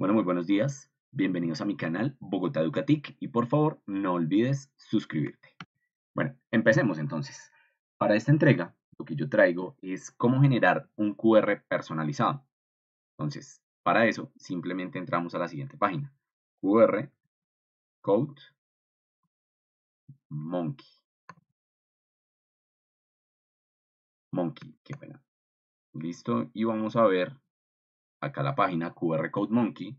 Bueno, muy buenos días. Bienvenidos a mi canal Bogotá Educatic y por favor no olvides suscribirte. Bueno, empecemos entonces. Para esta entrega, lo que yo traigo es cómo generar un QR personalizado. Entonces, para eso simplemente entramos a la siguiente página. QR Code Monkey. Monkey, qué pena. Listo, y vamos a ver acá la página QR Code Monkey,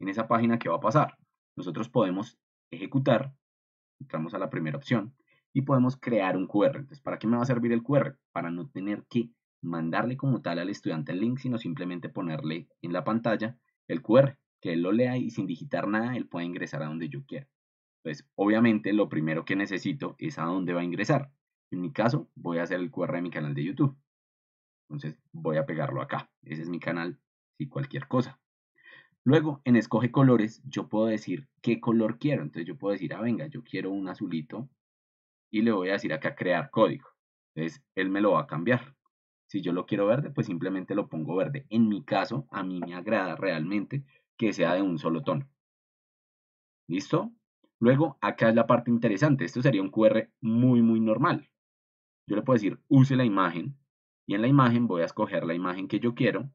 en esa página, ¿qué va a pasar? Nosotros podemos ejecutar, entramos a la primera opción, y podemos crear un QR. Entonces, ¿para qué me va a servir el QR? Para no tener que mandarle como tal al estudiante el link, sino simplemente ponerle en la pantalla el QR, que él lo lea y sin digitar nada, él puede ingresar a donde yo quiera. Entonces, obviamente, lo primero que necesito es a dónde va a ingresar. En mi caso, voy a hacer el QR de mi canal de YouTube. Entonces, voy a pegarlo acá. Ese es mi canal y cualquier cosa. Luego, en escoge colores, yo puedo decir qué color quiero. Entonces yo puedo decir, ah, venga, yo quiero un azulito y le voy a decir acá crear código. Entonces él me lo va a cambiar. Si yo lo quiero verde, pues simplemente lo pongo verde. En mi caso, a mí me agrada realmente que sea de un solo tono. ¿Listo? Luego, acá es la parte interesante. Esto sería un QR muy, muy normal. Yo le puedo decir, use la imagen. Y en la imagen voy a escoger la imagen que yo quiero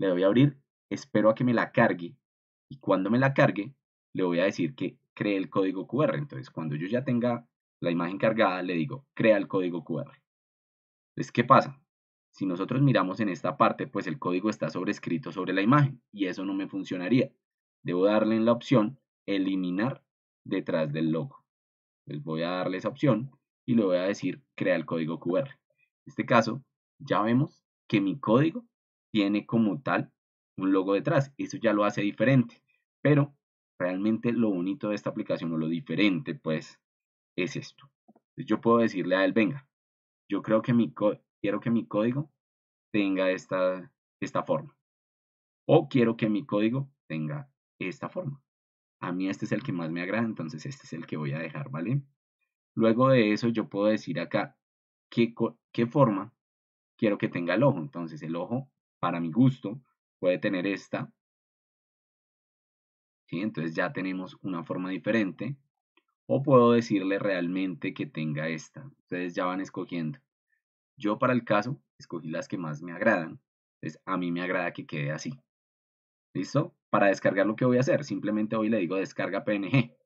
le doy a abrir, espero a que me la cargue y cuando me la cargue le voy a decir que cree el código QR. Entonces, cuando yo ya tenga la imagen cargada, le digo, crea el código QR. Entonces, ¿qué pasa? Si nosotros miramos en esta parte, pues el código está sobrescrito sobre la imagen y eso no me funcionaría. Debo darle en la opción eliminar detrás del logo. Les voy a darle esa opción y le voy a decir crea el código QR. En este caso, ya vemos que mi código tiene como tal un logo detrás. Eso ya lo hace diferente. Pero realmente lo bonito de esta aplicación o lo diferente, pues, es esto. Yo puedo decirle a él, venga, yo creo que mi quiero que mi código tenga esta, esta forma. O quiero que mi código tenga esta forma. A mí este es el que más me agrada, entonces este es el que voy a dejar, ¿vale? Luego de eso yo puedo decir acá qué, qué forma quiero que tenga el ojo. Entonces el ojo para mi gusto, puede tener esta. ¿sí? Entonces ya tenemos una forma diferente. O puedo decirle realmente que tenga esta. Ustedes ya van escogiendo. Yo para el caso escogí las que más me agradan. Entonces a mí me agrada que quede así. ¿Listo? Para descargar lo que voy a hacer, simplemente hoy le digo descarga PNG.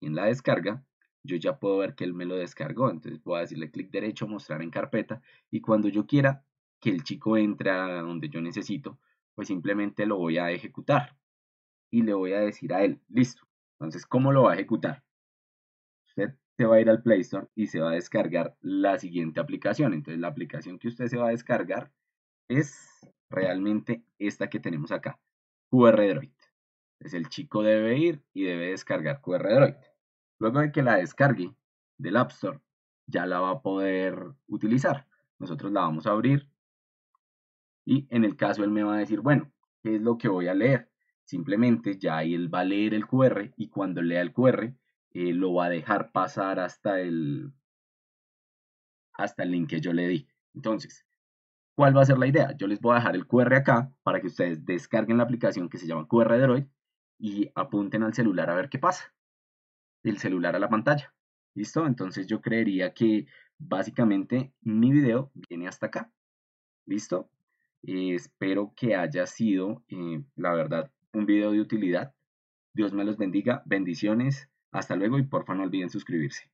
Y en la descarga yo ya puedo ver que él me lo descargó. Entonces voy a decirle clic derecho, mostrar en carpeta y cuando yo quiera que el chico entre a donde yo necesito, pues simplemente lo voy a ejecutar y le voy a decir a él, listo. Entonces, ¿cómo lo va a ejecutar? Usted se va a ir al Play Store y se va a descargar la siguiente aplicación. Entonces, la aplicación que usted se va a descargar es realmente esta que tenemos acá, QR Droid. Entonces, el chico debe ir y debe descargar QR Droid. Luego de que la descargue del App Store, ya la va a poder utilizar. Nosotros la vamos a abrir y en el caso él me va a decir, bueno, ¿qué es lo que voy a leer? Simplemente ya ahí él va a leer el QR y cuando lea el QR eh, lo va a dejar pasar hasta el, hasta el link que yo le di. Entonces, ¿cuál va a ser la idea? Yo les voy a dejar el QR acá para que ustedes descarguen la aplicación que se llama QR Droid y apunten al celular a ver qué pasa el celular a la pantalla. ¿Listo? Entonces yo creería que básicamente mi video viene hasta acá. ¿Listo? Eh, espero que haya sido, eh, la verdad, un video de utilidad. Dios me los bendiga. Bendiciones. Hasta luego y favor no olviden suscribirse.